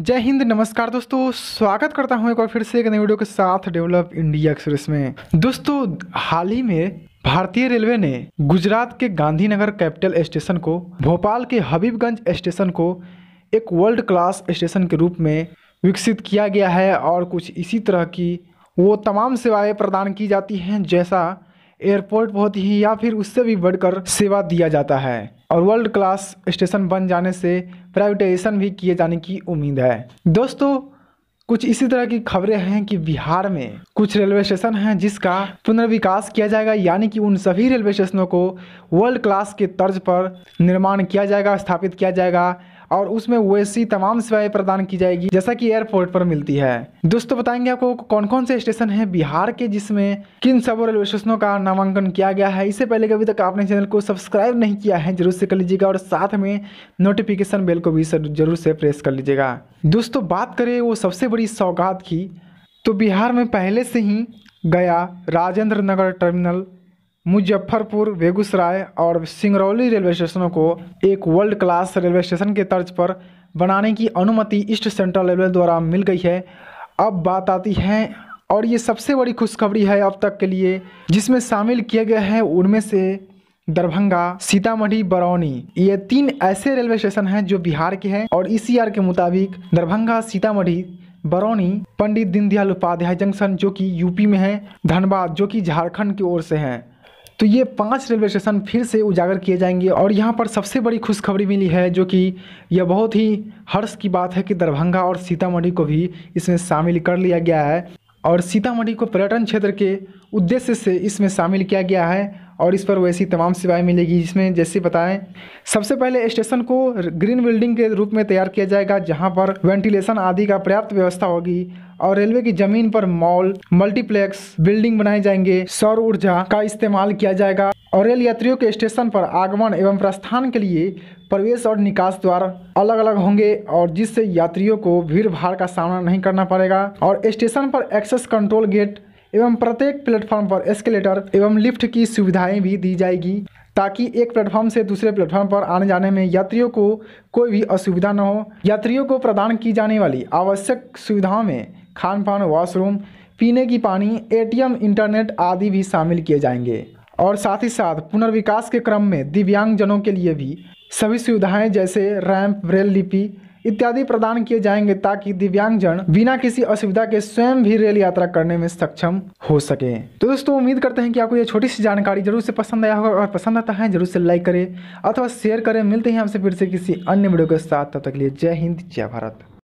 जय हिंद नमस्कार दोस्तों स्वागत करता हूं एक बार फिर से एक नई वीडियो के साथ डेवलप इंडिया एक्सप्रेस में दोस्तों हाल ही में भारतीय रेलवे ने गुजरात के गांधीनगर कैपिटल स्टेशन को भोपाल के हबीबगंज स्टेशन को एक वर्ल्ड क्लास स्टेशन के रूप में विकसित किया गया है और कुछ इसी तरह की वो तमाम सेवाएँ प्रदान की जाती हैं जैसा एयरपोर्ट बहुत ही या फिर उससे भी बढ़कर सेवा दिया जाता है और वर्ल्ड क्लास स्टेशन बन जाने से प्राइवेटाइजेशन भी किए जाने की उम्मीद है दोस्तों कुछ इसी तरह की खबरें हैं कि बिहार में कुछ रेलवे स्टेशन हैं जिसका पुनर्विकास किया जाएगा यानी कि उन सभी रेलवे स्टेशनों को वर्ल्ड क्लास के तर्ज पर निर्माण किया जाएगा स्थापित किया जाएगा और उसमें वैसी तमाम सेवाएं प्रदान की जाएगी जैसा कि एयरपोर्ट पर मिलती है दोस्तों बताएंगे आपको कौन कौन से स्टेशन है बिहार के जिसमें किन सब रेलवे स्टेशनों का नामांकन किया गया है इससे पहले अभी तक आपने चैनल को सब्सक्राइब नहीं किया है जरूर से कर लीजिएगा और साथ में नोटिफिकेशन बेल को भी जरूर से प्रेस कर लीजिएगा दोस्तों बात करें वो सबसे बड़ी सौगात की तो बिहार में पहले से ही गया राजेंद्र नगर टर्मिनल मुजफ्फरपुर बेगूसराय और सिंगरौली रेलवे स्टेशनों को एक वर्ल्ड क्लास रेलवे स्टेशन के तर्ज पर बनाने की अनुमति ईस्ट सेंट्रल रेलवे द्वारा मिल गई है अब बात आती है और ये सबसे बड़ी खुशखबरी है अब तक के लिए जिसमें शामिल किए गए हैं उनमें से दरभंगा सीतामढ़ी बरौनी ये तीन ऐसे रेलवे स्टेशन हैं जो बिहार के हैं और ई के मुताबिक दरभंगा सीतामढ़ी बरौनी पंडित दीनदयाल उपाध्याय जंक्शन जो कि यूपी में है धनबाद जो कि झारखंड की ओर से हैं तो ये पांच रेलवे स्टेशन फिर से उजागर किए जाएंगे और यहाँ पर सबसे बड़ी खुशखबरी मिली है जो कि यह बहुत ही हर्ष की बात है कि दरभंगा और सीतामढ़ी को भी इसमें शामिल कर लिया गया है और सीतामढ़ी को पर्यटन क्षेत्र के उद्देश्य से इसमें शामिल किया गया है और इस पर वैसी तमाम सेवाएं मिलेगी जिसमें जैसे बताएं सबसे पहले स्टेशन को ग्रीन बिल्डिंग के रूप में तैयार किया जाएगा जहां पर वेंटिलेशन आदि का पर्याप्त व्यवस्था होगी और रेलवे की जमीन पर मॉल मल्टीप्लेक्स बिल्डिंग बनाए जाएंगे सौर ऊर्जा का इस्तेमाल किया जाएगा और रेल यात्रियों के स्टेशन पर आगमन एवं प्रस्थान के लिए प्रवेश और निकास द्वार अलग अलग होंगे और जिससे यात्रियों को भीड़ भाड़ का सामना नहीं करना पड़ेगा और स्टेशन पर एक्सेस कंट्रोल गेट एवं प्रत्येक प्लेटफॉर्म पर एस्केलेटर एवं लिफ्ट की सुविधाएं भी दी जाएगी ताकि एक प्लेटफॉर्म से दूसरे प्लेटफॉर्म पर आने जाने में यात्रियों को कोई भी असुविधा न हो यात्रियों को प्रदान की जाने वाली आवश्यक सुविधाओं में खान पान वॉशरूम पीने की पानी एटीएम इंटरनेट आदि भी शामिल किए जाएंगे और साथ ही साथ पुनर्विकास के क्रम में दिव्यांगजनों के लिए भी सभी सुविधाएं जैसे रैंप ब्रेल लिपि इत्यादि प्रदान किए जाएंगे ताकि दिव्यांगजन बिना किसी असुविधा के स्वयं भी रेल यात्रा करने में सक्षम हो सके तो दोस्तों उम्मीद करते हैं कि आपको ये छोटी सी जानकारी जरूर से पसंद आया होगा और पसंद आता है जरूर से लाइक करें अथवा शेयर करें मिलते हैं हमसे फिर से किसी अन्य वीडियो के साथ तब तक लिए जय हिंद जय भारत